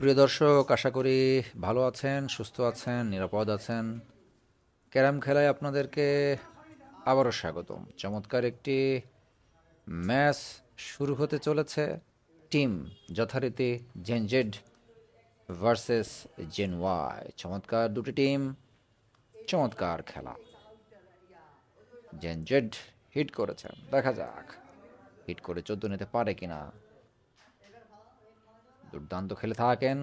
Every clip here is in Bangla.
প্রিয় দর্শক আশা করি ভালো আছেন সুস্থ আছেন নিরাপদ আছেন ক্যারাম খেলায় আপনাদেরকে আবারও স্বাগতম চমৎকার একটি ম্যাচ শুরু হতে চলেছে টিম যথারীতি জেনজেড ভার্সেস জেন ওয়াই চমৎকার দুটি টিম চমৎকার খেলা জেনজেড হিট করেছেন দেখা যাক হিট করে চোদ্দ নিতে পারে কিনা দুর্দান্ত খেলে থাকেন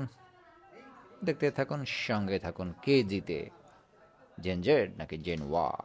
দেখতে থাকুন সঙ্গে থাকুন কে জিতে জেন জেড নাকি জেন ওয়াই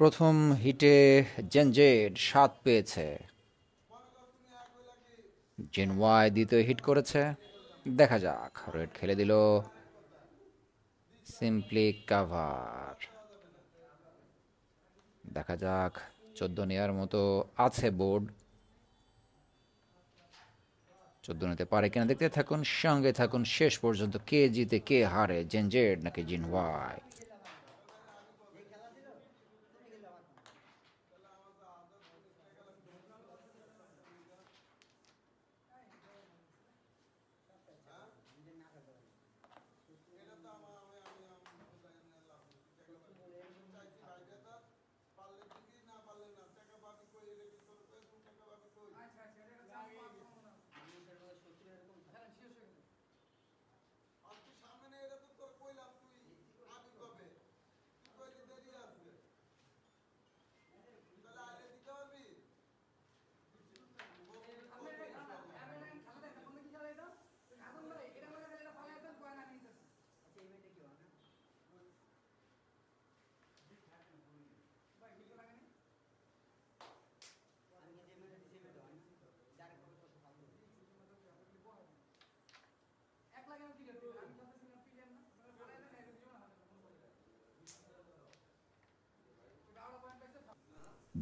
প্রথম হিটে জেনজেড সাত পেয়েছে জেনওয়াই ওয়াই দ্বিতীয় হিট করেছে দেখা যাক রেড খেলে দিল সিম্পলি কাভার দেখা যাক চোদ্দো নেওয়ার মতো আছে বোর্ড চোদ্দো নিতে পারে কিনা দেখতে থাকুন সঙ্গে থাকুন শেষ পর্যন্ত কে জিতে কে হারে জেনজেড নাকি জিনওয়াই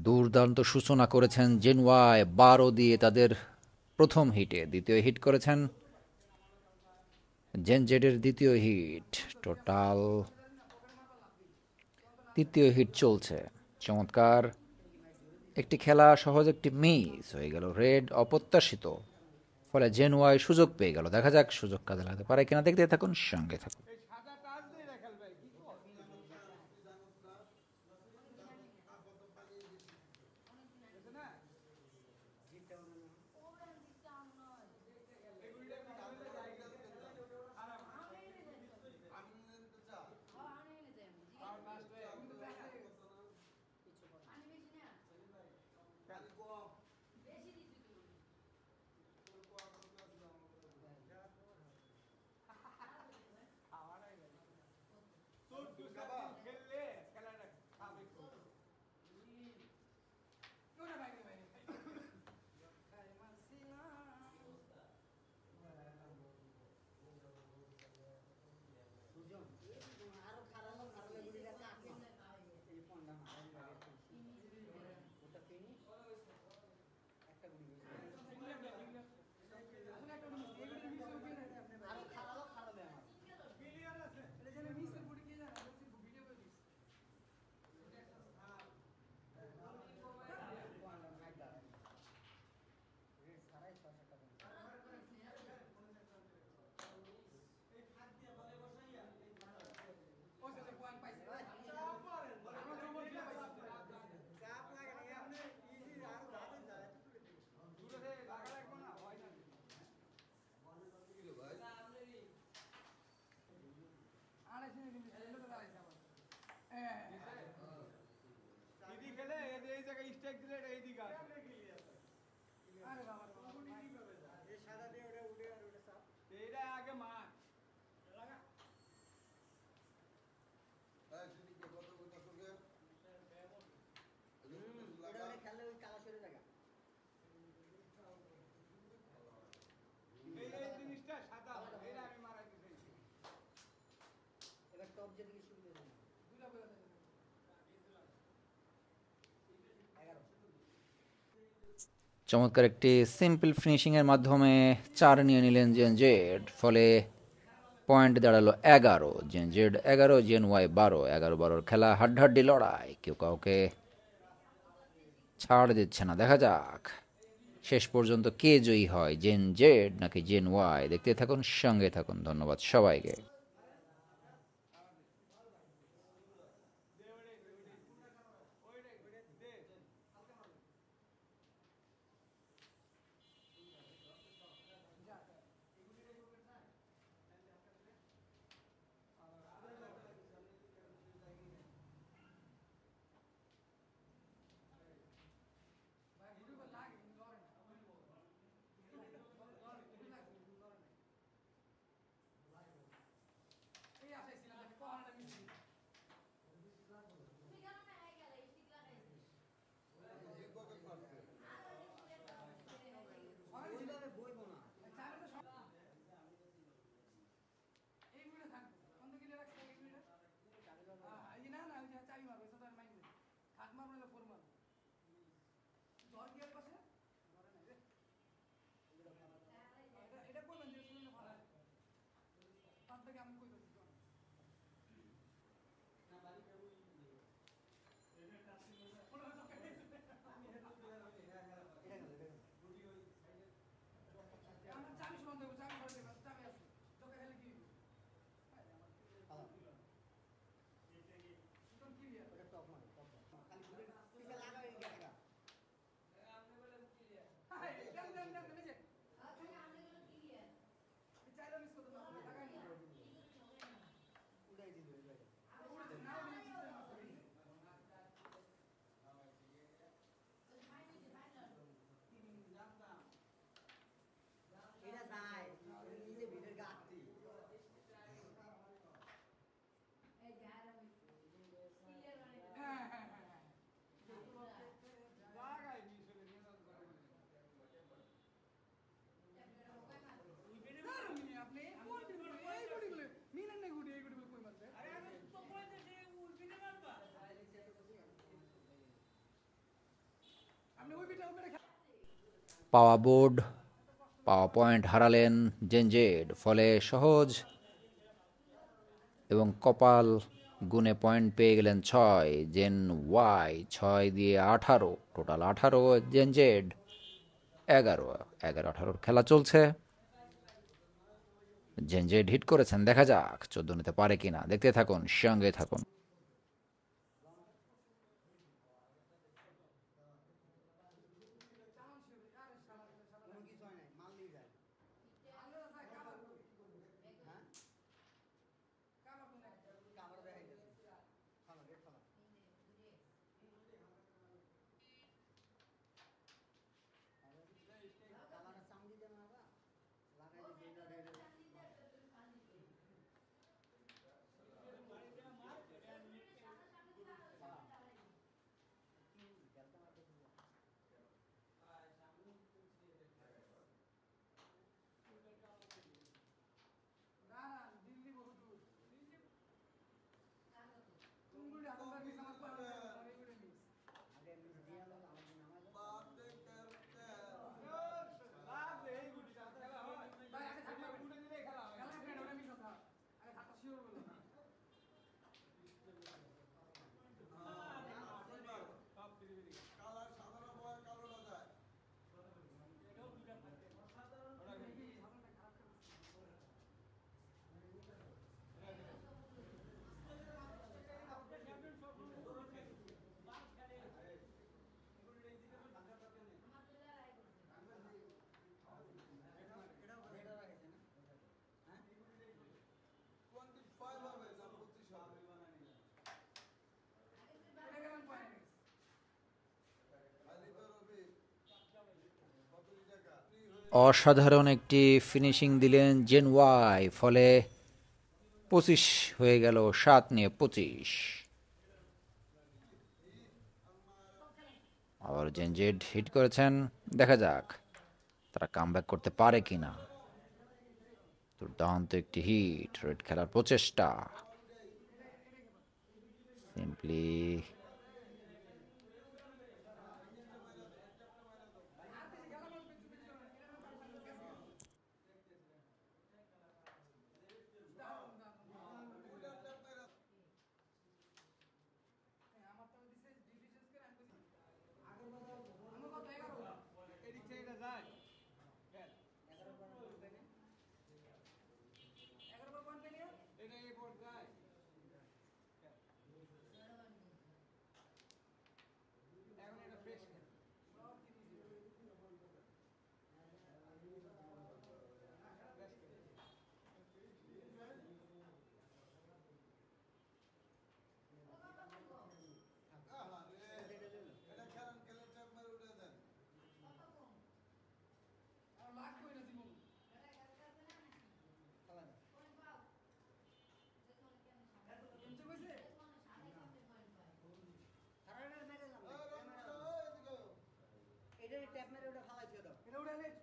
দুর্দান্ত সূচনা করেছেন জেনওয়ায় বারো দিয়ে তাদের প্রথম হিটে দ্বিতীয় হিট করেছেন জেনজেডের দ্বিতীয় হিট টোটাল তৃতীয় হিট চলছে চমৎকার একটি খেলা সহজ একটি মিস হয়ে গেল রেড অপ্রত্যাশিত ফলে জেনওয়াই সুযোগ পেয়ে গেল দেখা যাক সুযোগ কাজে লাগাতে পারে কিনা দেখতে থাকুন সঙ্গে থাকুন চমৎকার একটি সিম্পল ফিনিশিংয়ের মাধ্যমে চার নিয়ে নিলেন জেন জেড ফলে পয়েন্ট দাঁড়ালো এগারো জেন জেড এগারো জেন ওয়াই বারো এগারো বারোর খেলা হাড্ডাহাড্ডি লড়াই কেউ কাউকে ছাড় দিচ্ছে না দেখা যাক শেষ পর্যন্ত কে জয়ী হয় জেন জেড নাকি জেন ওয়াই দেখতে থাকুন সঙ্গে থাকুন ধন্যবাদ সবাইকে পাওয়া বোর্ড পাওয়া পয়েন্ট হারালেন জেনজেড ফলে সহজ এবং কপাল গুণে পয়েন্ট পেয়ে গেলেন ছয় জেন ওয়াই ছয় দিয়ে আঠারো টোটাল আঠারো জেন জেড এগারো এগারো আঠারোর খেলা চলছে জেন জেড হিট করেছেন দেখা যাক চোদ্দ নিতে পারে কিনা দেখতে থাকুন সঙ্গে থাকুন অসাধারণ একটি ফিনিশিং দিলেন জেন ওয়াই ফলে পঁচিশ হয়ে গেল সাত নিয়ে পঁচিশ আবার জেন জেড হিট করেছেন দেখা যাক তারা কামব্যাক করতে পারে কি না দুর্দান্ত একটি হিট রেড খেলার প্রচেষ্টা সিম্পলি manage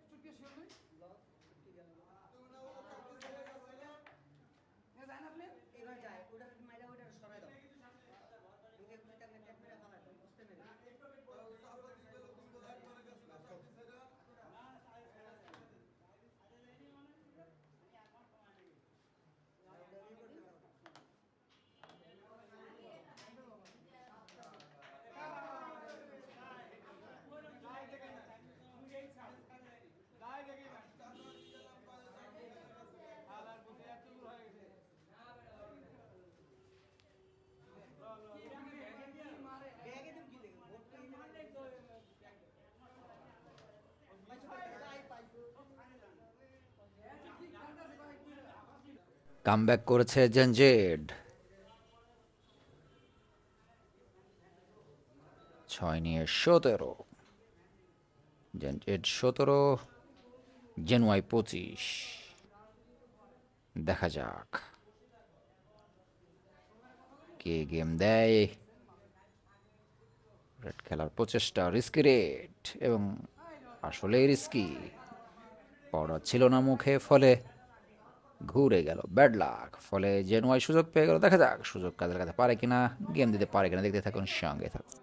কাম ব্যাক করেছে জেনজেড ছয় নিয়ে সতেরো জেনজেড সতেরো জেনওয়াই পঁচিশ দেখা যাক কে গেম দেয় রেড খেলার প্রচেষ্টা রিস্কি রেট এবং আসলেই রিস্কি পড়া ছিল না মুখে ফলে ঘুরে গেল ব্যাড লাক ফলে জেনুয়াই সুযোগ পেয়ে গেল দেখা যাক সুযোগ কাজে লাগাতে পারে কিনা গেম দিতে পারে কিনা দেখতে থাকুন সঙ্গে থাকুন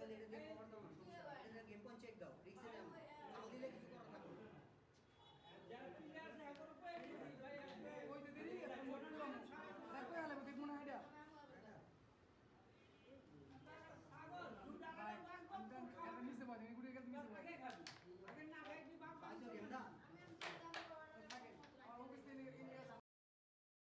ಬಗಲಿಡಬೇಕು